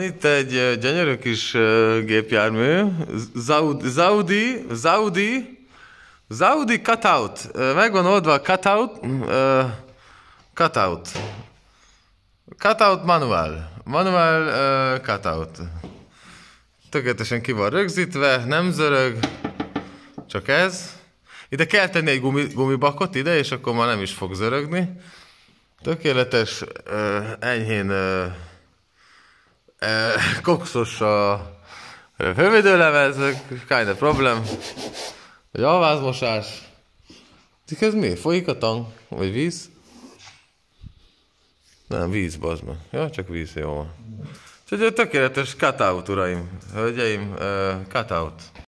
Itt egy gyönyörű kis gépjármű, Zaudi, Zaudi, Zaudi, Zaudi cutout. Megvan oldva a cutout, cutout. Cutout manuál. Manuál cutout. Tökéletesen ki van rögzítve, nem zörög, csak ez. Ide kell tenni egy gumi, gumibakot ide, és akkor már nem is fog zörögni. Tökéletes, enyhén kokszos a fővédőlemez, kind of problem, vagy alvázmosás. Tik ez mi? Folyik a tang? Vagy víz? Nem, víz, bazd meg. Ja, csak víz, jó van. Úgyhogy tökéletes cutout, uraim, hölgyeim, cutout.